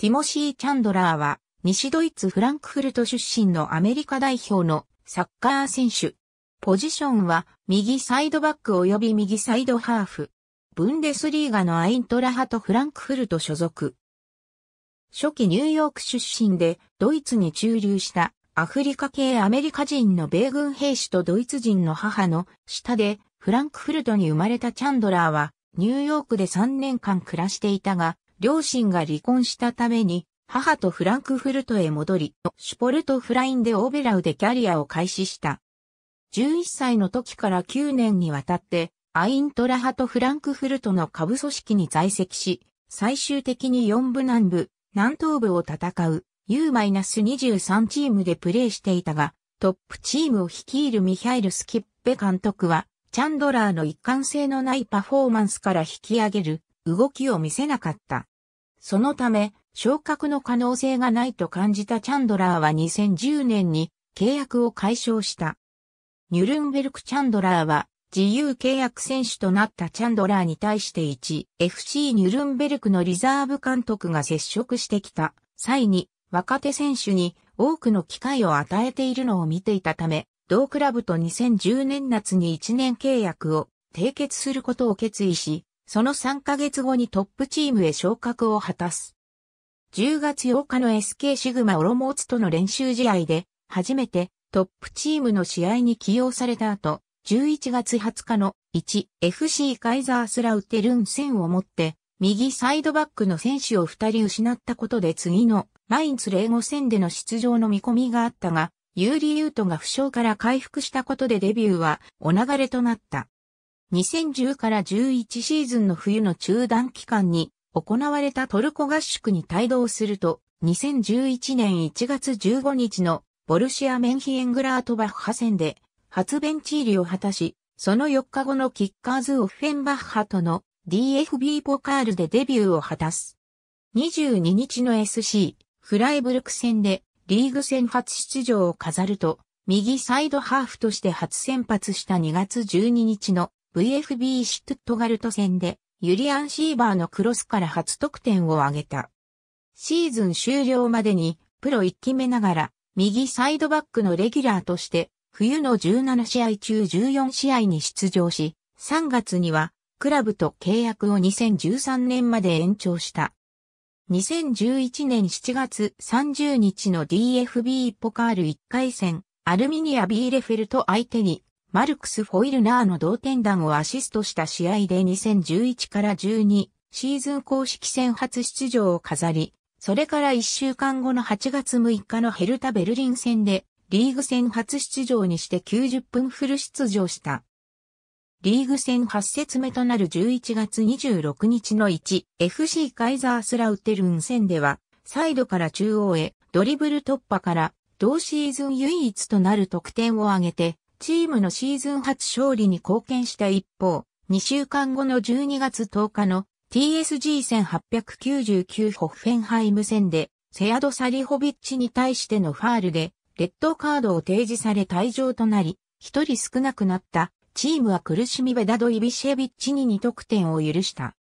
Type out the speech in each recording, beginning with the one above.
ティモシー・チャンドラーは、西ドイツ・フランクフルト出身のアメリカ代表のサッカー選手。ポジションは、右サイドバック及び右サイドハーフ。ブンデスリーガのアイントラハとフランクフルト所属。初期ニューヨーク出身で、ドイツに駐留したアフリカ系アメリカ人の米軍兵士とドイツ人の母の下で、フランクフルトに生まれたチャンドラーは、ニューヨークで3年間暮らしていたが、両親が離婚したために、母とフランクフルトへ戻り、シュポルトフラインでオベラウでキャリアを開始した。11歳の時から9年にわたって、アイントラハとフランクフルトの下部組織に在籍し、最終的に4部南部、南東部を戦う U-23 チームでプレーしていたが、トップチームを率いるミハイル・スキッペ監督は、チャンドラーの一貫性のないパフォーマンスから引き上げる動きを見せなかった。そのため、昇格の可能性がないと感じたチャンドラーは2010年に契約を解消した。ニュルンベルク・チャンドラーは自由契約選手となったチャンドラーに対して 1FC ニュルンベルクのリザーブ監督が接触してきた際に若手選手に多くの機会を与えているのを見ていたため、同クラブと2010年夏に1年契約を締結することを決意し、その3ヶ月後にトップチームへ昇格を果たす。10月8日の SK シグマオロモーツとの練習試合で、初めてトップチームの試合に起用された後、11月20日の 1FC カイザースラウテルン戦をもって、右サイドバックの選手を2人失ったことで次のマインツ05戦での出場の見込みがあったが、ユーリ・ユートが負傷から回復したことでデビューはお流れとなった。2010から11シーズンの冬の中断期間に行われたトルコ合宿に帯同すると、2011年1月15日のボルシア・メンヒエングラートバッハ戦で初ベンチ入りを果たし、その4日後のキッカーズ・オフェンバッハとの DFB ポカールでデビューを果たす。22日の SC フライブルク戦でリーグ戦初出場を飾ると、右サイドハーフとして初先発した2月12日の VFB シュトットガルト戦でユリアン・シーバーのクロスから初得点を挙げた。シーズン終了までにプロ1期目ながら右サイドバックのレギュラーとして冬の17試合中14試合に出場し、3月にはクラブと契約を2013年まで延長した。2011年7月30日の DFB ポカール1回戦、アルミニア・ビーレフェルト相手にマルクス・フォイルナーの同点弾をアシストした試合で2011から12シーズン公式戦初出場を飾り、それから1週間後の8月6日のヘルタ・ベルリン戦でリーグ戦初出場にして90分フル出場した。リーグ戦8節目となる11月26日の 1FC カイザースラウテルン戦では、サイドから中央へドリブル突破から同シーズン唯一となる得点を挙げて、チームのシーズン初勝利に貢献した一方、2週間後の12月10日の TSG 戦899ホッフェンハイム戦で、セアド・サリホビッチに対してのファールで、レッドカードを提示され退場となり、一人少なくなったチームは苦しみベダド・イビシェビッチに2得点を許した。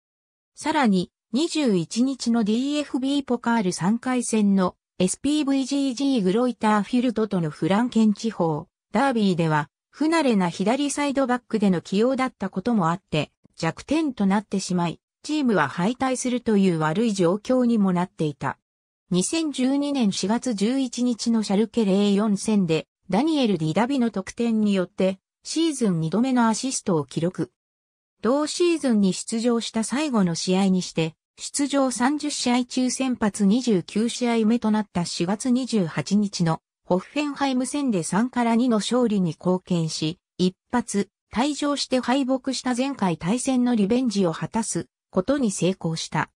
さらに、21日の DFB ポカール3回戦の SPVGG グロイターフィルドとのフランケン地方ダービーでは不慣れな左サイドバックでの起用だったこともあって弱点となってしまい、チームは敗退するという悪い状況にもなっていた。2012年4月11日のシャルケレー4戦でダニエル・ディダビの得点によってシーズン2度目のアシストを記録。同シーズンに出場した最後の試合にして、出場30試合中先発29試合目となった4月28日のホッフェンハイム戦で3から2の勝利に貢献し、一発、退場して敗北した前回対戦のリベンジを果たすことに成功した。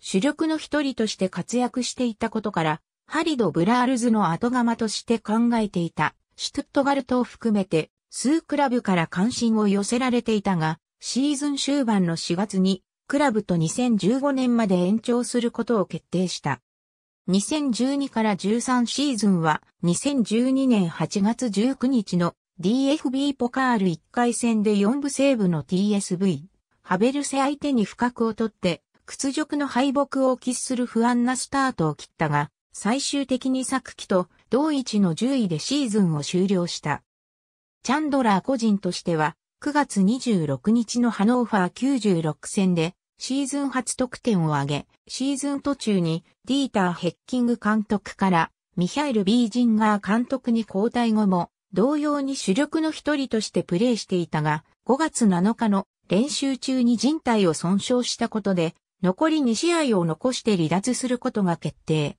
主力の一人として活躍していたことから、ハリド・ブラールズの後釜として考えていた、シュトットガルトを含めて、数クラブから関心を寄せられていたが、シーズン終盤の4月に、クラブと2015年まで延長することを決定した。2012から13シーズンは2012年8月19日の DFB ポカール1回戦で4部セーブの TSV、ハベルセ相手に不覚を取って屈辱の敗北を喫する不安なスタートを切ったが、最終的に昨季と同一の10位でシーズンを終了した。チャンドラー個人としては9月26日のハノーファー96戦でシーズン初得点を挙げ、シーズン途中にディーター・ヘッキング監督からミハイル・ビージンガー監督に交代後も同様に主力の一人としてプレーしていたが、5月7日の練習中に人体を損傷したことで、残り2試合を残して離脱することが決定。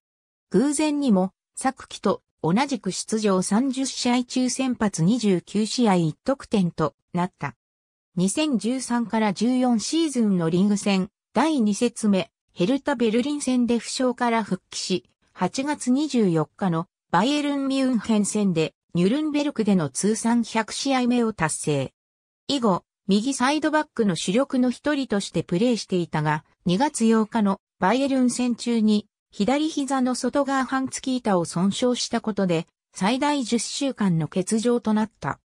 偶然にも、昨季と同じく出場30試合中先発29試合1得点となった。2013から14シーズンのリング戦、第2節目、ヘルタ・ベルリン戦で負傷から復帰し、8月24日のバイエルン・ミュンヘン戦で、ニュルンベルクでの通算100試合目を達成。以後、右サイドバックの主力の一人としてプレーしていたが、2月8日のバイエルン戦中に、左膝の外側半月板を損傷したことで、最大10週間の欠場となった。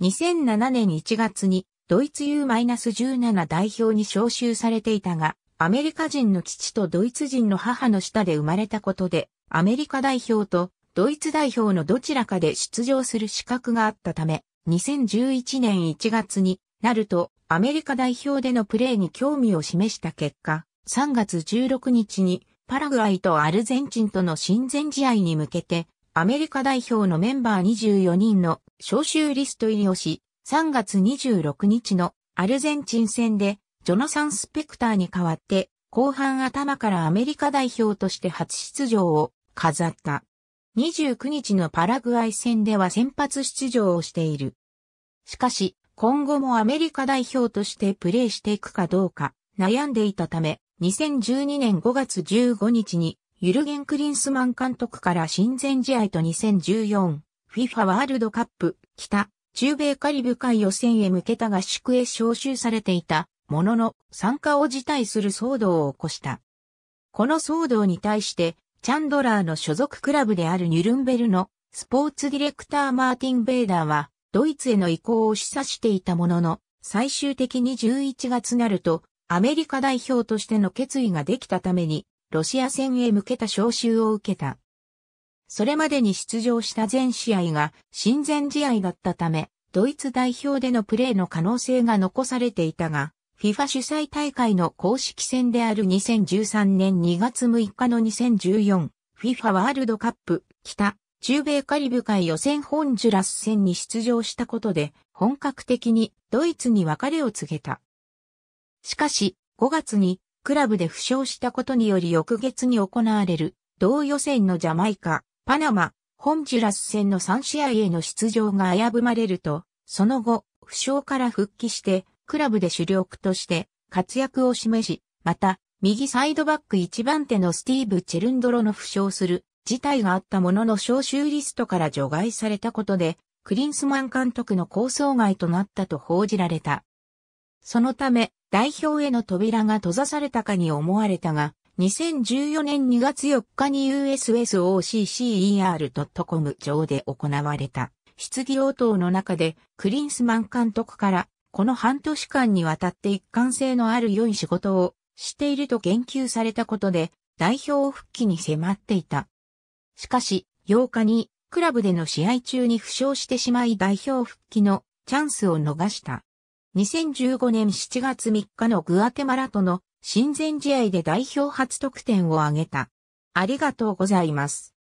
2007年1月にドイツ U-17 代表に招集されていたが、アメリカ人の父とドイツ人の母の下で生まれたことで、アメリカ代表とドイツ代表のどちらかで出場する資格があったため、2011年1月になるとアメリカ代表でのプレーに興味を示した結果、3月16日にパラグアイとアルゼンチンとの親善試合に向けてアメリカ代表のメンバー24人の招集リスト入りをし、3月26日のアルゼンチン戦でジョナサン・スペクターに代わって後半頭からアメリカ代表として初出場を飾った。29日のパラグアイ戦では先発出場をしている。しかし、今後もアメリカ代表としてプレーしていくかどうか悩んでいたため、2012年5月15日にユルゲン・クリンスマン監督から親善試合と 2014FIFA ワールドカップ北中米カリブ海予選へ向けた合宿へ招集されていたものの参加を辞退する騒動を起こした。この騒動に対してチャンドラーの所属クラブであるニュルンベルのスポーツディレクターマーティン・ベーダーはドイツへの移行を示唆していたものの最終的に11月なるとアメリカ代表としての決意ができたためにロシア戦へ向けた招集を受けた。それまでに出場した全試合が親善試合だったため、ドイツ代表でのプレーの可能性が残されていたが、FIFA 主催大会の公式戦である2013年2月6日の 2014FIFA ワールドカップ北中米カリブ海予選ホンジュラス戦に出場したことで本格的にドイツに別れを告げた。しかし5月にクラブで負傷したことにより翌月に行われる、同予選のジャマイカ、パナマ、ホンジュラス戦の3試合への出場が危ぶまれると、その後、負傷から復帰して、クラブで主力として活躍を示し、また、右サイドバック1番手のスティーブ・チェルンドロの負傷する事態があったものの招集リストから除外されたことで、クリンスマン監督の構想外となったと報じられた。そのため、代表への扉が閉ざされたかに思われたが、2014年2月4日に USSOCCER.com 上で行われた質疑応答の中でクリンスマン監督からこの半年間にわたって一貫性のある良い仕事をしていると言及されたことで代表復帰に迫っていた。しかし8日にクラブでの試合中に負傷してしまい代表復帰のチャンスを逃した。2015年7月3日のグアテマラとの親善試合で代表初得点を挙げた。ありがとうございます。